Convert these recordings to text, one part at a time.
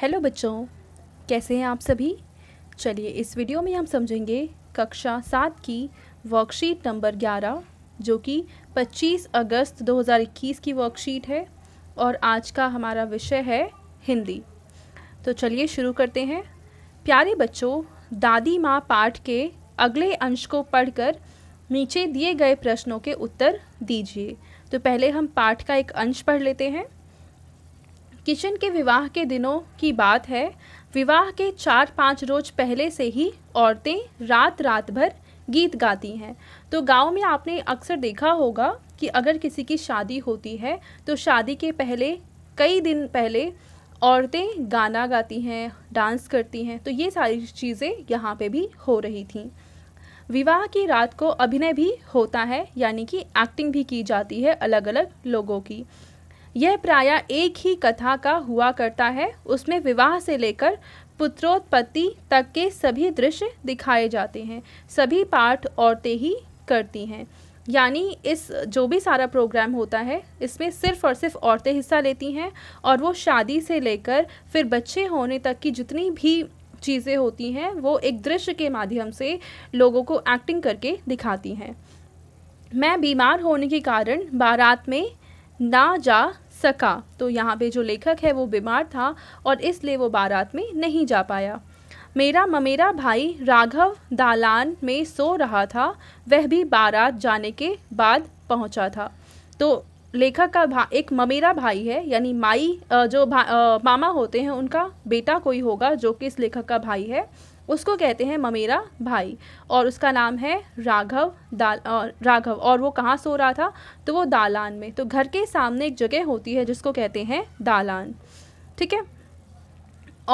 hello बच्चों कैसे हैं आप सभी चलिए इस वीडियो में हम समझेंगे कक्षा सात की वर्कशीट नंबर ग्यारह जो कि 25 अगस्त 2021 की वर्कशीट है और आज का हमारा विषय है हिंदी तो चलिए शुरू करते हैं प्यारे बच्चों दादी माँ पाठ के अगले अंश को पढ़कर नीचे दिए गए प्रश्नों के उत्तर दीजिए तो पहले हम पाठ का एक अंश पढ़ लेते हैं किशन के विवाह के दिनों की बात है विवाह के चार पाँच रोज पहले से ही औरतें रात रात भर गीत गाती हैं तो गांव में आपने अक्सर देखा होगा कि अगर किसी की शादी होती है तो शादी के पहले कई दिन पहले औरतें गाना गाती हैं डांस करती हैं तो ये सारी चीज़ें यहाँ पे भी हो रही थी विवाह की रात को अभिनय भी होता है यानी कि एक्टिंग भी की जाती है अलग अलग लोगों की यह प्राय एक ही कथा का हुआ करता है उसमें विवाह से लेकर पुत्रोत्पत्ति तक के सभी दृश्य दिखाए जाते हैं सभी पाठ औरतें ही करती हैं यानी इस जो भी सारा प्रोग्राम होता है इसमें सिर्फ और सिर्फ औरतें हिस्सा लेती हैं और वो शादी से लेकर फिर बच्चे होने तक की जितनी भी चीज़ें होती हैं वो एक दृश्य के माध्यम से लोगों को एक्टिंग करके दिखाती हैं मैं बीमार होने के कारण बारात में ना जा सका तो यहाँ पे जो लेखक है वो बीमार था और इसलिए वो बारात में नहीं जा पाया मेरा ममेरा भाई राघव दालान में सो रहा था वह भी बारात जाने के बाद पहुँचा था तो लेखक का भा एक ममेरा भाई है यानी माई जो भा, आ, मामा होते हैं उनका बेटा कोई होगा जो कि इस लेखक का भाई है उसको कहते हैं ममेरा भाई और उसका नाम है राघव दाल और राघव और वो कहाँ सो रहा था तो वो दालान में तो घर के सामने एक जगह होती है जिसको कहते हैं दालान ठीक है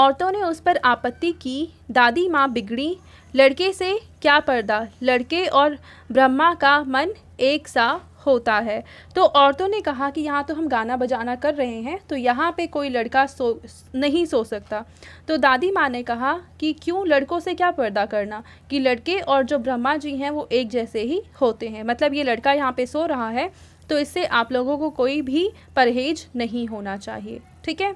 औरतों ने उस पर आपत्ति की दादी माँ बिगड़ी लड़के से क्या पर्दा लड़के और ब्रह्मा का मन एक सा होता है तो औरतों ने कहा कि यहाँ तो हम गाना बजाना कर रहे हैं तो यहाँ पे कोई लड़का सो नहीं सो सकता तो दादी माँ ने कहा कि क्यों लड़कों से क्या पर्दा करना कि लड़के और जो ब्रह्मा जी हैं वो एक जैसे ही होते हैं मतलब ये लड़का यहाँ पे सो रहा है तो इससे आप लोगों को कोई भी परहेज नहीं होना चाहिए ठीक है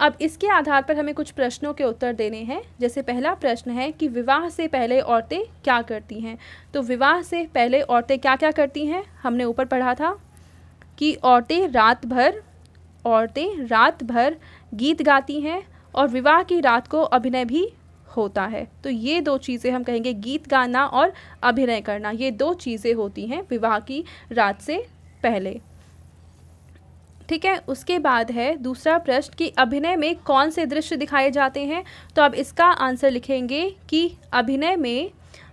अब इसके आधार पर हमें कुछ प्रश्नों के उत्तर देने हैं जैसे पहला प्रश्न है कि विवाह से पहले औरतें क्या करती हैं तो विवाह से पहले औरतें क्या क्या करती हैं हमने ऊपर पढ़ा था कि औरतें रात भर औरतें रात भर गीत गाती हैं और विवाह की रात को अभिनय भी होता है तो ये दो चीज़ें हम कहेंगे गीत गाना और अभिनय करना ये दो चीज़ें होती हैं विवाह की रात से पहले ठीक है उसके बाद है दूसरा प्रश्न कि अभिनय में कौन से दृश्य दिखाए जाते हैं तो अब इसका आंसर लिखेंगे कि अभिनय में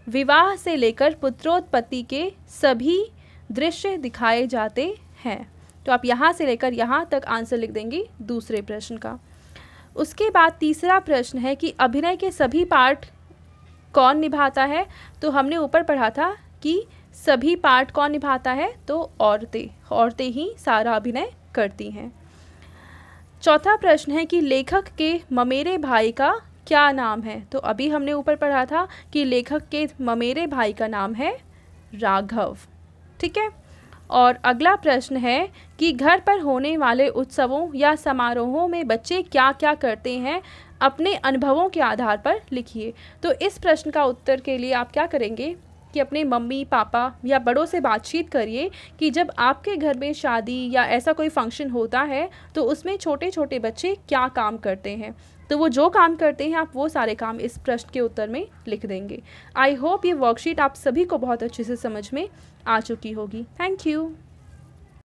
विवाह से लेकर पुत्रोत्पत्ति के सभी दृश्य दिखाए जाते हैं तो आप यहाँ से लेकर यहाँ तक आंसर लिख देंगे दूसरे प्रश्न का उसके बाद तीसरा प्रश्न है कि अभिनय के सभी पार्ट कौन निभाता है तो हमने ऊपर पढ़ा था कि सभी पार्ट कौन निभाता है तो औरतें औरतें ही सारा अभिनय करती हैं चौथा प्रश्न है कि लेखक के ममेरे भाई का क्या नाम है तो अभी हमने ऊपर पढ़ा था कि लेखक के ममेरे भाई का नाम है राघव ठीक है और अगला प्रश्न है कि घर पर होने वाले उत्सवों या समारोहों में बच्चे क्या क्या करते हैं अपने अनुभवों के आधार पर लिखिए तो इस प्रश्न का उत्तर के लिए आप क्या करेंगे कि अपने मम्मी पापा या बड़ों से बातचीत करिए कि जब आपके घर में शादी या ऐसा कोई फंक्शन होता है तो उसमें छोटे छोटे बच्चे क्या काम करते हैं तो वो जो काम करते हैं आप वो सारे काम इस प्रश्न के उत्तर में लिख देंगे आई होप ये वर्कशीट आप सभी को बहुत अच्छे से समझ में आ चुकी होगी थैंक यू